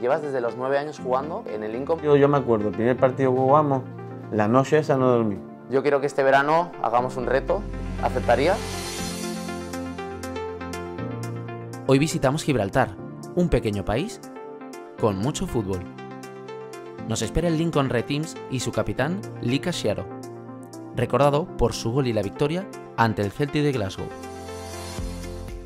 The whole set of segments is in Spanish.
Llevas desde los nueve años jugando en el Lincoln. Yo, yo me acuerdo, el primer partido que jugamos, la noche esa no dormí. Yo quiero que este verano hagamos un reto. ¿Aceptaría? Hoy visitamos Gibraltar, un pequeño país con mucho fútbol. Nos espera el Lincoln Red Teams y su capitán, Lee Casciaro, recordado por su gol y la victoria ante el Celtic de Glasgow.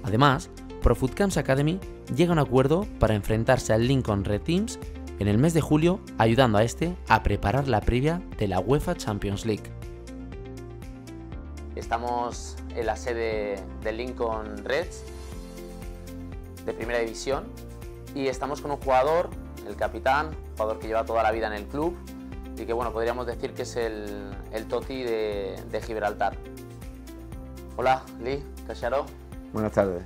Además, Pro Food Camps Academy llega a un acuerdo para enfrentarse al Lincoln Red Teams en el mes de julio, ayudando a este a preparar la previa de la UEFA Champions League. Estamos en la sede de Lincoln Reds de Primera División y estamos con un jugador, el capitán, jugador que lleva toda la vida en el club y que bueno, podríamos decir que es el, Toti de, Gibraltar. Hola, Lee, Cacharo. Buenas tardes.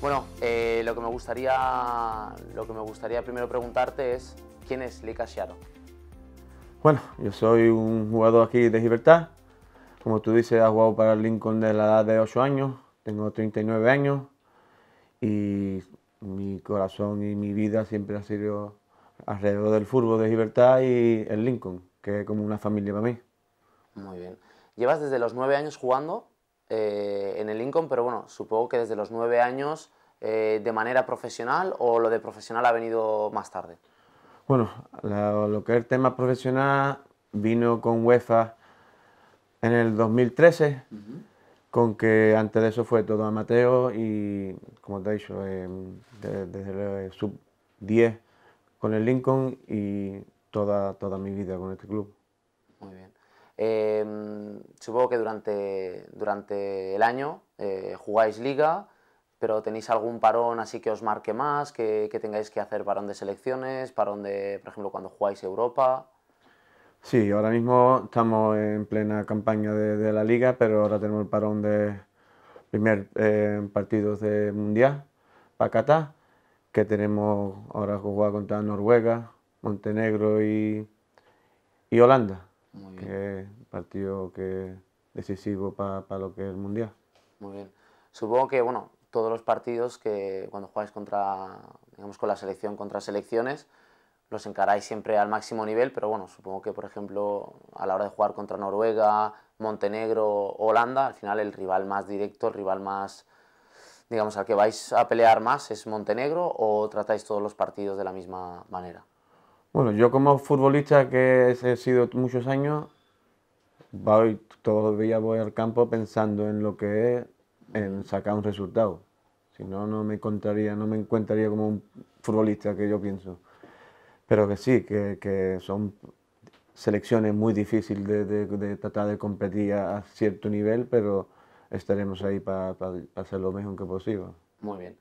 Bueno, eh, lo, que me gustaría, lo que me gustaría primero preguntarte es, ¿quién es Lee Bueno, yo soy un jugador aquí de Gibraltar. Como tú dices, he jugado para el Lincoln de la edad de 8 años, tengo 39 años y mi corazón y mi vida siempre ha sido alrededor del fútbol de Gibraltar y el Lincoln, que es como una familia para mí. Muy bien. Llevas desde los 9 años jugando eh, en el Lincoln, pero bueno, supongo que desde los nueve años eh, de manera profesional o lo de profesional ha venido más tarde. Bueno, lo, que es el tema profesional vino con UEFA en el 2013, con que antes de eso fue todo a Mateo y, como te he dicho, em, desde, el sub 10 con el Lincoln y toda, toda mi vida con este club. Muy bien. Em, supongo que durante, durante el año eh, jugáis liga, pero tenéis algún parón así que os marque más, que, tengáis que hacer parón de selecciones, parón de, por ejemplo, cuando jugáis Europa. Sí, ahora mismo estamos en plena campaña de, la liga, pero ahora tenemos el parón de primer eh, partidos de mundial para Qatar, que tenemos ahora jugado contra Noruega, Montenegro y, y Holanda. Muy bien. partido que decisivo para lo que es el Mundial. Muy bien. Supongo que, bueno, todos los partidos que cuando jugáis contra, digamos, con la selección contra selecciones, los encaráis siempre al máximo nivel, pero bueno, supongo que, por ejemplo, a la hora de jugar contra Noruega, Montenegro, Holanda, al final el rival más directo, el rival más, digamos, al que vais a pelear más es Montenegro o tratáis todos los partidos de la misma manera? Bueno, yo como futbolista que he sido muchos años, voy, todos días voy al campo pensando en lo que es en sacar un resultado. Si no, no me encontraría, no me encontraría como un futbolista que yo pienso. Pero que sí, que, que son selecciones muy difíciles de, de, tratar de competir a, cierto nivel, pero estaremos ahí para hacer lo mejor que posible. Muy bien.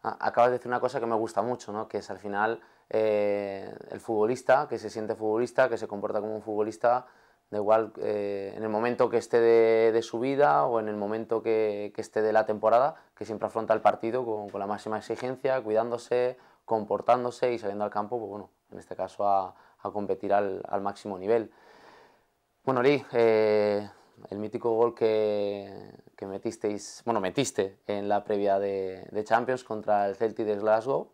Acabas de decir una cosa que me gusta mucho, ¿no? que es al final eh, el futbolista, que se siente futbolista, que se comporta como un futbolista, da igual eh, en el momento que esté de, su vida o en el momento que, esté de la temporada, que siempre afronta el partido con, la máxima exigencia, cuidándose, comportándose y saliendo al campo, pues bueno, en este caso a, competir al, máximo nivel. Bueno, Lee, eh, el mítico gol que, metisteis, metiste en la previa de, de Champions contra el Celtic de Glasgow,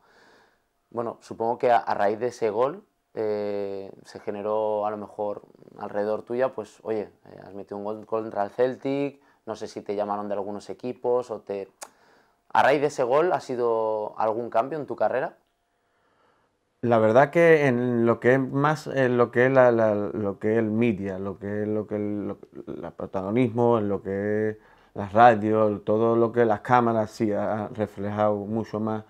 bueno, supongo que a, raíz de ese gol eh, se generó a lo mejor alrededor tuya, pues oye, eh, has metido un gol contra el Celtic, no sé si te llamaron de algunos equipos o te... ¿A raíz de ese gol ha sido algún cambio en tu carrera? La verdad que en lo que es más, en lo que es la, lo que es el media, lo que es lo que el protagonismo, en lo que es las radios, todo lo que las cámaras sí ha reflejado mucho más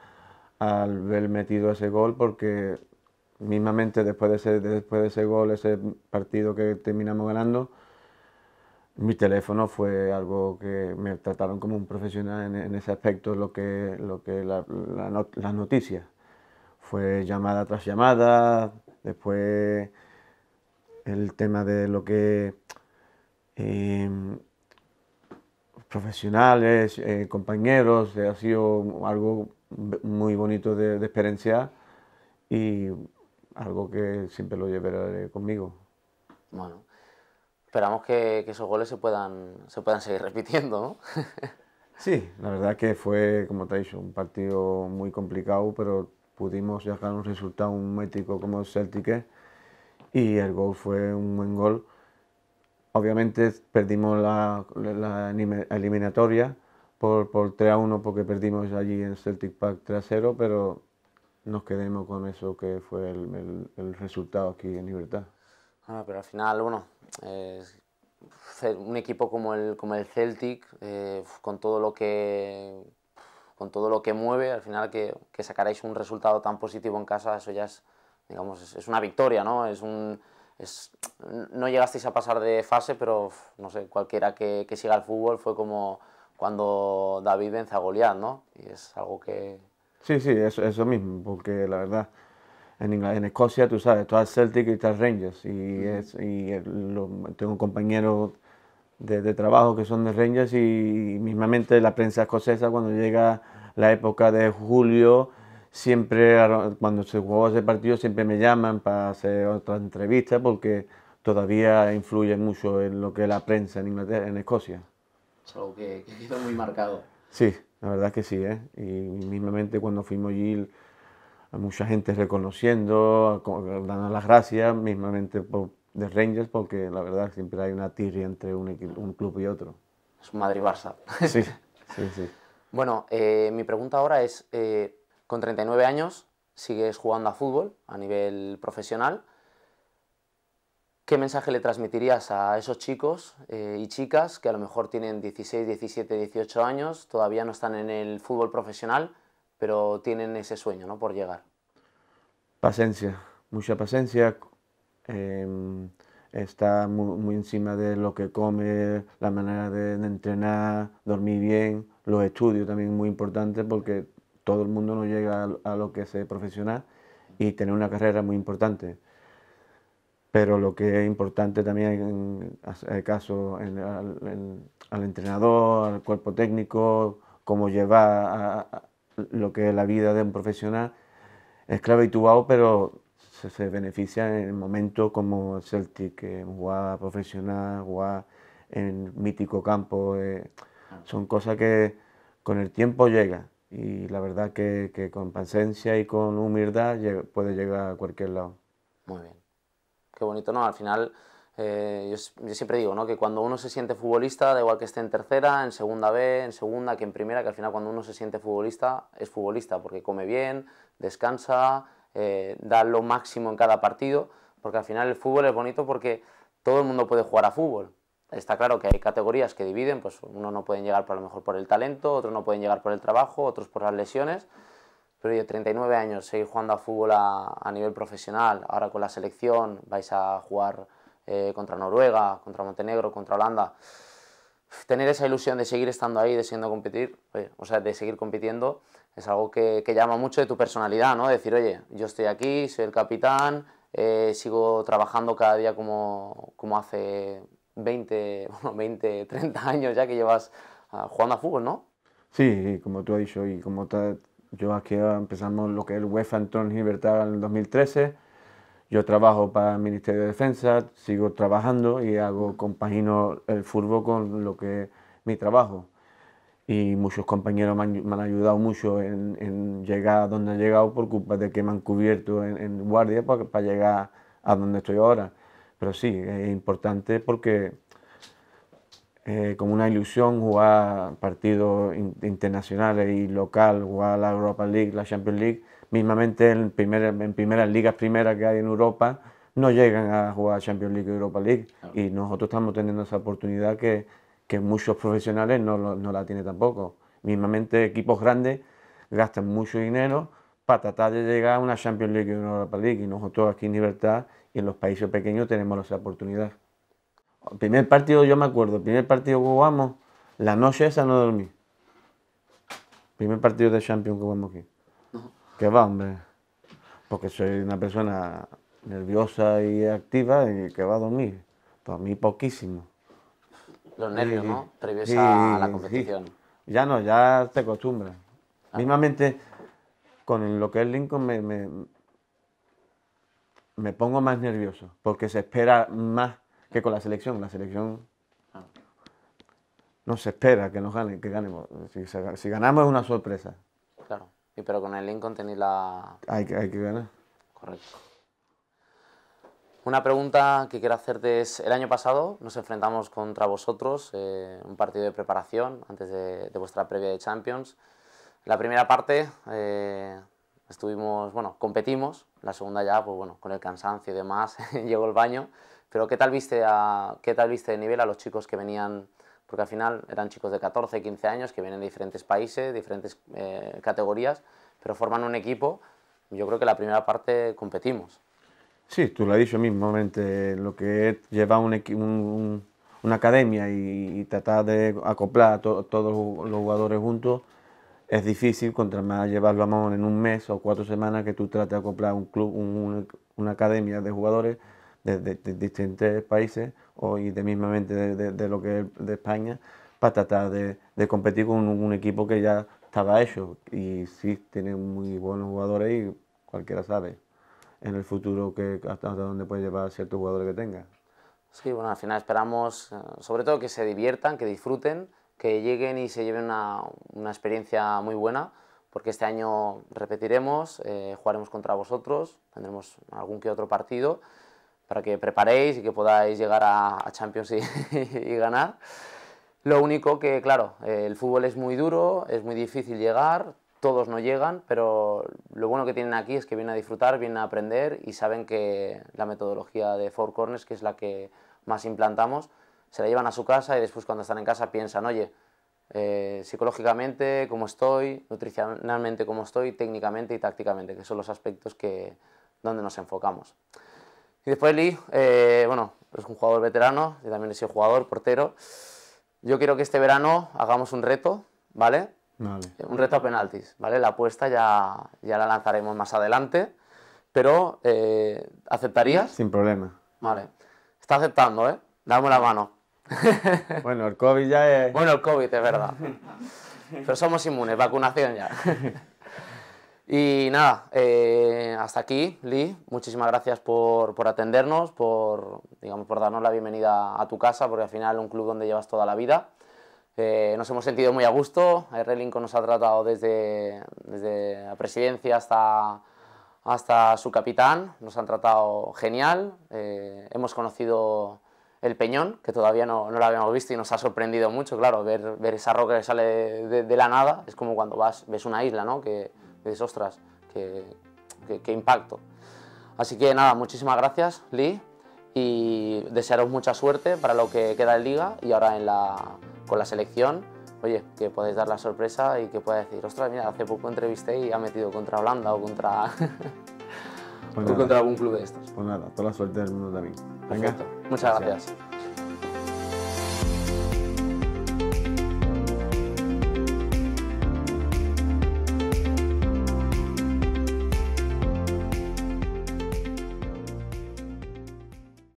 al ver metido ese gol porque mismamente después de ese, después de ese gol, ese partido que terminamos ganando, mi teléfono fue algo que me trataron como un profesional en, ese aspecto, lo que, lo que las noticias. Fue llamada tras llamada, después el tema de lo que em, profesionales, eh, compañeros, eh, ha sido algo muy bonito de, experiencia y algo que siempre lo llevaré conmigo. Bueno, esperamos que, esos goles se puedan, se puedan seguir repitiendo, ¿no? sí, la verdad que fue, como te he dicho, un partido muy complicado, pero pudimos sacar un resultado un métrico como el Celtic y el gol fue un buen gol. Obviamente perdimos la, la eliminatoria, por, por 3 a 1 porque perdimos allí en Celtic Park 3 a 0, pero nos quedemos con eso que fue el, el, resultado aquí en Libertad. Ah, pero al final, bueno, eh, un equipo como el, como el Celtic, eh, con todo lo que con todo lo que mueve, al final que, que sacaráis un resultado tan positivo en casa, eso ya es, digamos, es, una victoria, ¿no? Es un, es, no llegasteis a pasar de fase, pero no sé, cualquiera que, que siga el fútbol fue como, cuando David vence a Goliath, ¿no? Y es algo que... Sí, sí, eso, eso mismo, porque la verdad, en, en Escocia, tú sabes, tú estás Celtic y estás Rangers, y, tengo compañeros de, trabajo que son de Rangers, y, mismamente la prensa escocesa cuando llega la época de julio, siempre cuando se jugó ese partido siempre me llaman para hacer otra entrevista porque todavía influye mucho en lo que es la prensa en Inglaterra, en Escocia. Es algo que, que muy marcado. Sí, la verdad que sí, ¿eh? Y mismamente cuando fuimos allí, a mucha gente reconociendo, dando las gracias, mismamente por, de Rangers, porque la verdad siempre hay una tirria entre un, club y otro. Es un Madrid-Barça. Sí, sí, sí. bueno, eh, mi pregunta ahora es, eh, con 39 años sigues jugando a fútbol a nivel profesional, ¿Qué mensaje le transmitirías a esos chicos eh, y chicas que a lo mejor tienen 16, 17, 18 años, todavía no están en el fútbol profesional, pero tienen ese sueño ¿no? por llegar? Paciencia, mucha paciencia. Eh, está muy, encima de lo que come, la manera de, entrenar, dormir bien, los estudios también muy importantes porque todo el mundo no llega a, a lo que es profesional y tener una carrera muy importante pero lo que es importante también en caso al, entrenador, al cuerpo técnico, cómo llevar lo que es la vida de un profesional, es clave y tubao, pero se, beneficia en el momento como el Celtic, que jugar profesional, jugar en mítico campo, eh, son cosas que con el tiempo llega y la verdad que con paciencia y con humildad puede llegar a cualquier lado. Muy bien qué bonito, ¿no? Al final, eh, yo, siempre digo, ¿no? Que cuando uno se siente futbolista, da igual que esté en tercera, en segunda B, en segunda, que en primera, que al final cuando uno se siente futbolista, es futbolista, porque come bien, descansa, eh, da lo máximo en cada partido, porque al final el fútbol es bonito porque todo el mundo puede jugar a fútbol. Está claro que hay categorías que dividen, pues unos no pueden llegar por, lo mejor por el talento, otros no pueden llegar por el trabajo, otros por las lesiones, pero yo 39 años, seguir jugando a fútbol a, nivel profesional, ahora con la selección, vais a jugar eh, contra Noruega, contra Montenegro, contra Holanda. Tener esa ilusión de seguir estando ahí, de seguir competir, o sea, de seguir compitiendo, es algo que, llama mucho de tu personalidad, ¿no? Decir, oye, yo estoy aquí, soy el capitán, eh, sigo trabajando cada día como, como hace 20, bueno, 20, 30 años ya que llevas ah, jugando a fútbol, ¿no? Sí, como tú has dicho, y como te, yo aquí empezamos lo que es el UEFA Antón Libertad en el 2013. Yo trabajo para el Ministerio de Defensa, sigo trabajando y hago, compagino el furbo con lo que es mi trabajo. Y muchos compañeros me han, ayudado mucho en, en, llegar a donde he llegado por culpa de que me han cubierto en, guardia para llegar a donde estoy ahora. Pero sí, es importante porque eh, como una ilusión jugar partidos internacionales y local, jugar la Europa League, la Champions League, mismamente en, en primeras ligas primeras que hay en Europa, no llegan a jugar Champions League y Europa League. Y nosotros estamos teniendo esa oportunidad que, muchos profesionales no, la tienen tampoco. Mismamente equipos grandes gastan mucho dinero para tratar de llegar a una Champions League y una Europa League. Y nosotros aquí en Libertad y en los países pequeños tenemos esa oportunidad primer partido, yo me acuerdo, el primer partido que jugamos, la noche esa no dormí. primer partido de Champions que jugamos aquí. Que va, hombre. Porque soy una persona nerviosa y activa y que va a dormir. mí, poquísimo. Los nervios, ¿no? Previos a la competición. Ya no, ya te acostumbras. Mismamente, con lo que es Lincoln me, me, me pongo más nervioso, porque se espera más que con la selección. La selección ah. no se espera que nos ganen, que ganemos. Si, ganamos es una sorpresa. Claro. pero con el Lincoln tenéis la. Hay que, ganar. Correcto. Una pregunta que quiero hacerte es, el año pasado nos enfrentamos contra vosotros, eh, un partido de preparación antes de, vuestra previa de Champions. La primera parte eh, estuvimos, bueno, competimos, la segunda ya, pues bueno, con el cansancio y demás, llegó el baño, pero ¿qué tal viste, a, qué tal viste de nivel a los chicos que venían? Porque al final eran chicos de 14, 15 años que vienen de diferentes países, diferentes eh, categorías, pero forman un equipo. Yo creo que la primera parte competimos. Sí, tú lo has dicho mismo, lo que es llevar una academia y, tratar de acoplar a todos los jugadores juntos es difícil, contra más llevarlo a mano en un mes o cuatro semanas que tú trates de acoplar un club, una academia de jugadores de, de, distintos países o, y de mismamente de, lo que es de España para tratar de, competir con un, equipo que ya estaba hecho y sí tiene muy buenos jugadores y cualquiera sabe en el futuro que hasta dónde puede llevar ciertos jugadores que tenga. Sí, bueno, al final esperamos eh, sobre todo que se diviertan, que disfruten, que lleguen y se lleven una, una experiencia muy buena porque este año repetiremos, eh, jugaremos contra vosotros, tendremos algún que otro partido para que preparéis y que podáis llegar a, Champions y, ganar. Lo único que, claro, el fútbol es muy duro, es muy difícil llegar, todos no llegan, pero lo bueno que tienen aquí es que vienen a disfrutar, vienen a aprender y saben que la metodología de Four Corners, que es la que más implantamos, se la llevan a su casa y después cuando están en casa piensan, oye, eh, psicológicamente cómo estoy, nutricionalmente cómo estoy, técnicamente y tácticamente, que son los aspectos que, donde nos enfocamos. Y después Lee, eh, bueno, es un jugador veterano, yo también he sido jugador, portero. Yo quiero que este verano hagamos un reto, ¿vale? Un reto a penaltis, ¿vale? La apuesta ya, ya la lanzaremos más adelante, pero eh, ¿aceptarías? Sin problema. Vale. Está aceptando, ¿eh? Dame la mano. bueno, el COVID ya es... Bueno, el COVID es verdad. Pero somos inmunes, vacunación ya. Y nada, eh, hasta aquí, Lee. Muchísimas gracias por, por, atendernos, por, digamos, por darnos la bienvenida a tu casa, porque al final es un club donde llevas toda la vida. Eh, nos hemos sentido muy a gusto. Eh, Lincoln nos ha tratado desde, desde la presidencia hasta, hasta su capitán. Nos han tratado genial. hemos conocido el Peñón, que todavía no, no, lo habíamos visto y nos ha sorprendido mucho, claro, ver, ver esa roca que sale de, de la nada. Es como cuando vas, ves una isla, ¿no? Que, dices, ostras, qué, impacto. Así que nada, muchísimas gracias, Lee, y desearos mucha suerte para lo que queda en Liga y ahora con la selección. Oye, que podéis dar la sorpresa y que pueda decir, ostras, mira, hace poco entrevisté y ha metido contra Holanda o contra, pues contra algún club de estos. Pues nada, toda la suerte del mundo también. Venga. Muchas gracias.